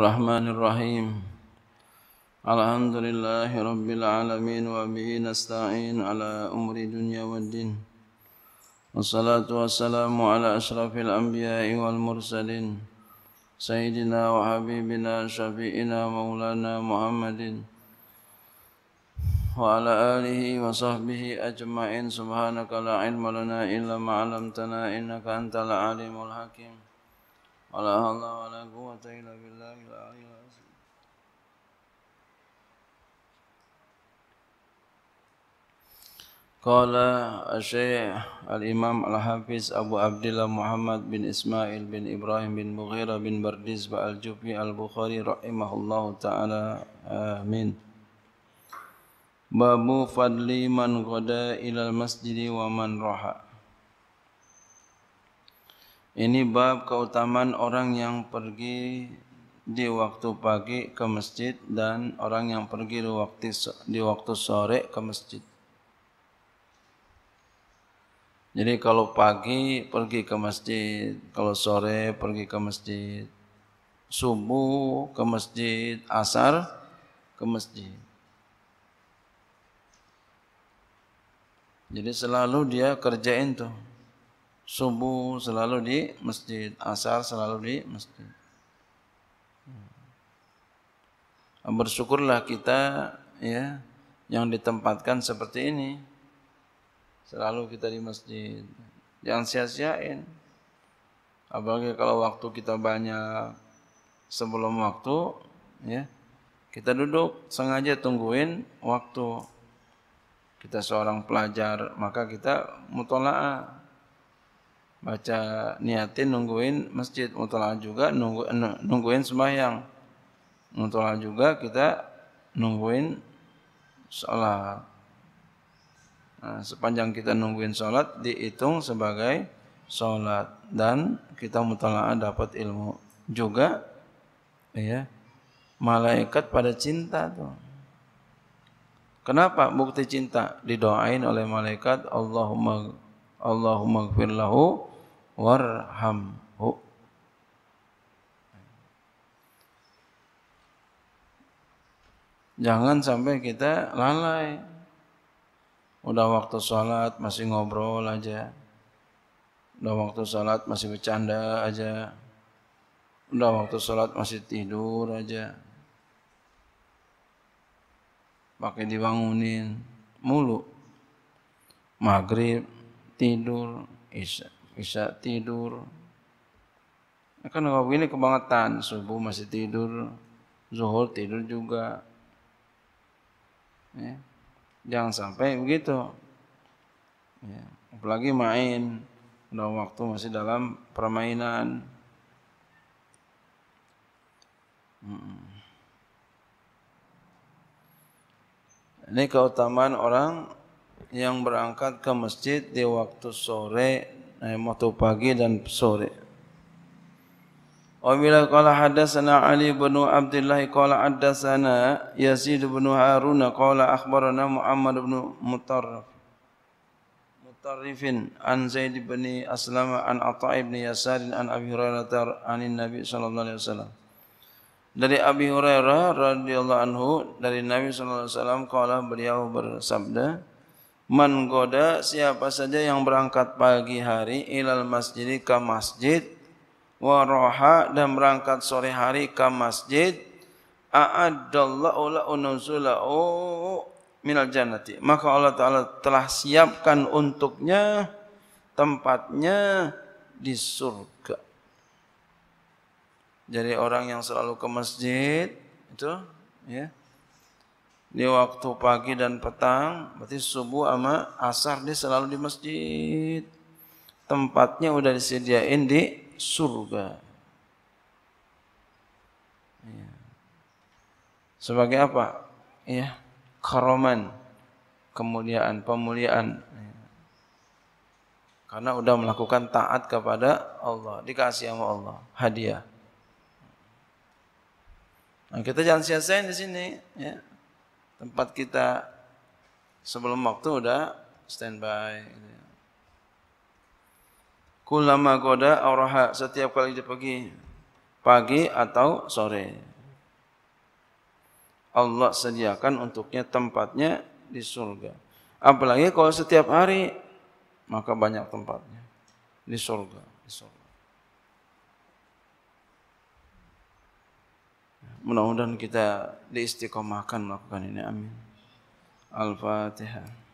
الرحمن الرحيم الحمد لله رب العالمين وبه نستعين على أمر الدنيا والدين والصلاة والسلام على أشرف الأنبياء والمرسلين سيدنا وحبيبنا شفيئنا مولانا محمد وعلى آله وصحبه أجمعين سبحانك لا علم لنا إلا ما علمتنا إنك أنت العليم الحكيم ولا حول ولا قوة إلا بالله العلي العظيم قال الشيخ الإمام الحافظ أبو عبد الله محمد بن إسماعيل بن إبراهيم بن مغيرة بن برديس الجوفي البخاري رحمه الله تعالى آمين باب فضل من غدا إلى المسجد ومن رحى Ini bab keutamaan orang yang pergi di waktu pagi ke masjid dan orang yang pergi di waktu di waktu sore ke masjid. Jadi kalau pagi pergi ke masjid, kalau sore pergi ke masjid, subuh ke masjid, asar ke masjid. Jadi selalu dia kerjain tuh subuh selalu di masjid, asar selalu di masjid. Hmm. Bersyukurlah kita ya yang ditempatkan seperti ini. Selalu kita di masjid. Jangan sia-siain. Apalagi kalau waktu kita banyak sebelum waktu ya kita duduk sengaja tungguin waktu kita seorang pelajar maka kita mutolaah baca niatin nungguin masjid mutolak juga nunggu, nungguin sembahyang mutolak juga kita nungguin sholat nah, sepanjang kita nungguin sholat dihitung sebagai sholat dan kita mutolak dapat ilmu juga ya malaikat pada cinta tuh Kenapa bukti cinta didoain oleh malaikat Allahumma Allahumma lahu warhamhu jangan sampai kita lalai udah waktu sholat masih ngobrol aja udah waktu sholat masih bercanda aja udah waktu sholat masih tidur aja pakai dibangunin mulu maghrib tidur isya bisa tidur. Ya kan kalau ini kebangetan, subuh masih tidur, zuhur tidur juga. Ya. Jangan sampai begitu. Ya. Apalagi main, dalam waktu masih dalam permainan. Hmm. Ini keutamaan orang yang berangkat ke masjid di waktu sore Eh, waktu pagi dan sore. Wa qala hadatsana Ali bin Abdullah qala hadatsana Yazid bin Harun qala akhbarana Muhammad bin Mutarrif Mutarrifin an Zaid bin Aslam, an Atha bin Yasar an Abi Hurairah an Nabi sallallahu alaihi wasallam Dari Abi Hurairah radhiyallahu anhu dari Nabi sallallahu alaihi wasallam qala beliau bersabda Man goda siapa saja yang berangkat pagi hari ilal masjid ke masjid waroha dan berangkat sore hari ke masjid a'addallahu la'u nuzulahu minal jannati maka Allah taala telah siapkan untuknya tempatnya di surga jadi orang yang selalu ke masjid itu ya di waktu pagi dan petang, berarti subuh sama asar dia selalu di masjid. Tempatnya udah disediain di surga. Ya. Sebagai apa? Ya, karoman, kemuliaan, pemuliaan. Ya. Karena udah melakukan taat kepada Allah, dikasih sama Allah hadiah. Nah, kita jangan sia-siain di sini, ya tempat kita sebelum waktu udah standby. Gitu. Kulama goda auraha setiap kali dia pergi pagi atau sore. Allah sediakan untuknya tempatnya di surga. Apalagi kalau setiap hari maka banyak tempatnya di surga, di surga. Mudah-mudahan kita diistiqomahkan melakukan ini. Amin. Al-Fatihah.